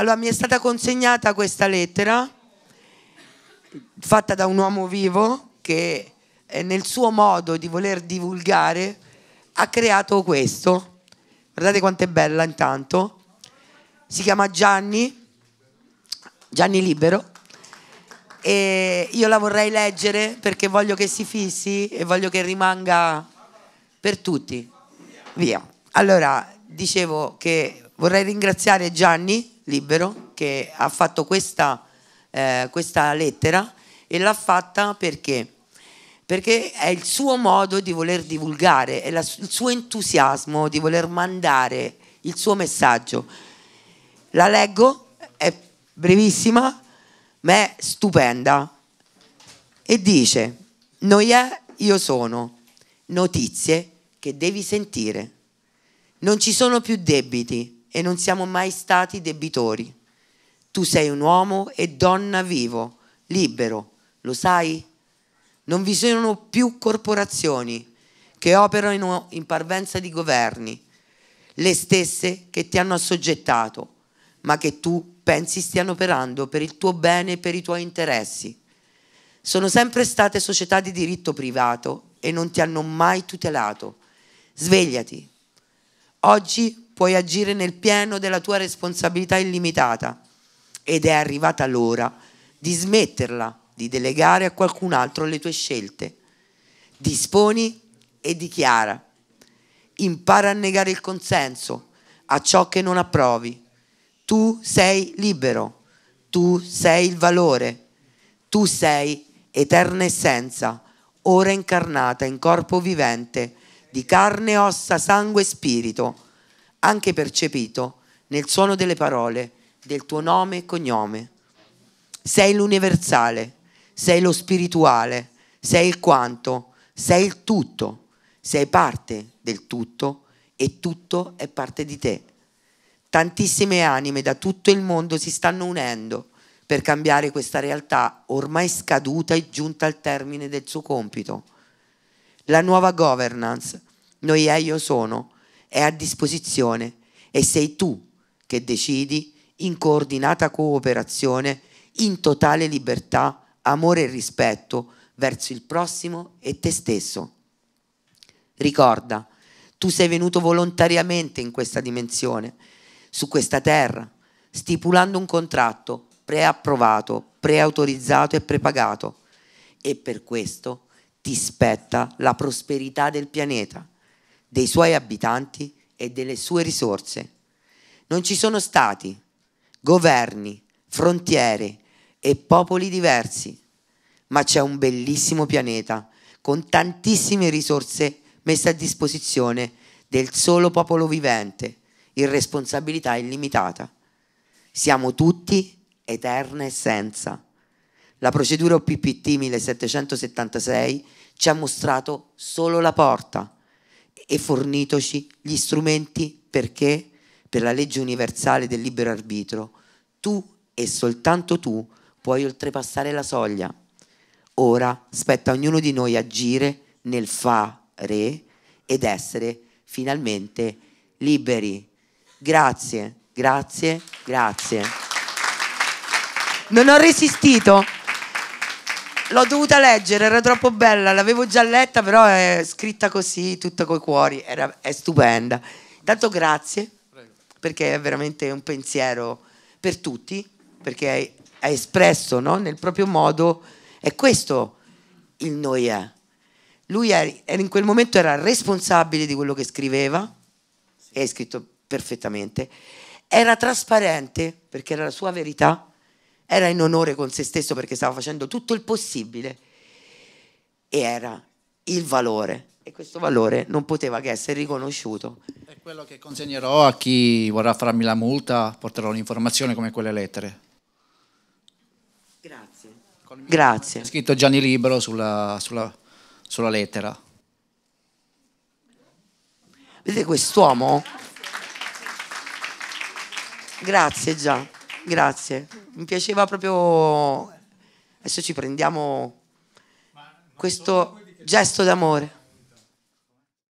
Allora mi è stata consegnata questa lettera fatta da un uomo vivo che eh, nel suo modo di voler divulgare ha creato questo. Guardate quanto è bella intanto. Si chiama Gianni, Gianni Libero. E io la vorrei leggere perché voglio che si fissi e voglio che rimanga per tutti. Via. Allora, dicevo che vorrei ringraziare Gianni Libero che ha fatto questa, eh, questa lettera e l'ha fatta perché? Perché è il suo modo di voler divulgare, è la, il suo entusiasmo di voler mandare il suo messaggio. La leggo, è brevissima, ma è stupenda e dice, noi è, io sono, notizie che devi sentire. Non ci sono più debiti, e non siamo mai stati debitori. Tu sei un uomo e donna vivo, libero, lo sai? Non vi sono più corporazioni che operano in parvenza di governi, le stesse che ti hanno assoggettato, ma che tu pensi stiano operando per il tuo bene e per i tuoi interessi. Sono sempre state società di diritto privato e non ti hanno mai tutelato. Svegliati. Oggi puoi agire nel pieno della tua responsabilità illimitata ed è arrivata l'ora di smetterla di delegare a qualcun altro le tue scelte. Disponi e dichiara. Impara a negare il consenso a ciò che non approvi. Tu sei libero, tu sei il valore, tu sei eterna essenza, ora incarnata in corpo vivente, di carne, ossa, sangue e spirito anche percepito nel suono delle parole del tuo nome e cognome. Sei l'universale, sei lo spirituale, sei il quanto, sei il tutto, sei parte del tutto e tutto è parte di te. Tantissime anime da tutto il mondo si stanno unendo per cambiare questa realtà ormai scaduta e giunta al termine del suo compito. La nuova governance, noi e io sono, è a disposizione e sei tu che decidi in coordinata cooperazione, in totale libertà, amore e rispetto verso il prossimo e te stesso. Ricorda, tu sei venuto volontariamente in questa dimensione, su questa terra, stipulando un contratto preapprovato, preautorizzato e prepagato e per questo ti spetta la prosperità del pianeta dei suoi abitanti e delle sue risorse. Non ci sono stati, governi, frontiere e popoli diversi, ma c'è un bellissimo pianeta con tantissime risorse messe a disposizione del solo popolo vivente, in responsabilità illimitata. Siamo tutti eterna essenza. La procedura OPPT 1776 ci ha mostrato solo la porta e fornitoci gli strumenti perché, per la legge universale del libero arbitro, tu e soltanto tu puoi oltrepassare la soglia. Ora spetta a ognuno di noi agire nel fare ed essere finalmente liberi. Grazie, grazie, grazie. Non ho resistito. L'ho dovuta leggere, era troppo bella, l'avevo già letta, però è scritta così, tutta coi cuori, era, è stupenda. Tanto grazie, perché è veramente un pensiero per tutti, perché è, espresso no? nel proprio modo, è questo il noi è. Lui era, in quel momento era responsabile di quello che scriveva, e hai scritto perfettamente, era trasparente, perché era la sua verità, era in onore con se stesso perché stava facendo tutto il possibile e era il valore e questo valore non poteva che essere riconosciuto. È quello che consegnerò a chi vorrà farmi la multa, porterò un'informazione come quelle lettere. Grazie. Grazie. È scritto Gianni Libero sulla, sulla, sulla lettera. Vedete quest'uomo? Grazie già, grazie mi piaceva proprio, adesso ci prendiamo questo gesto d'amore.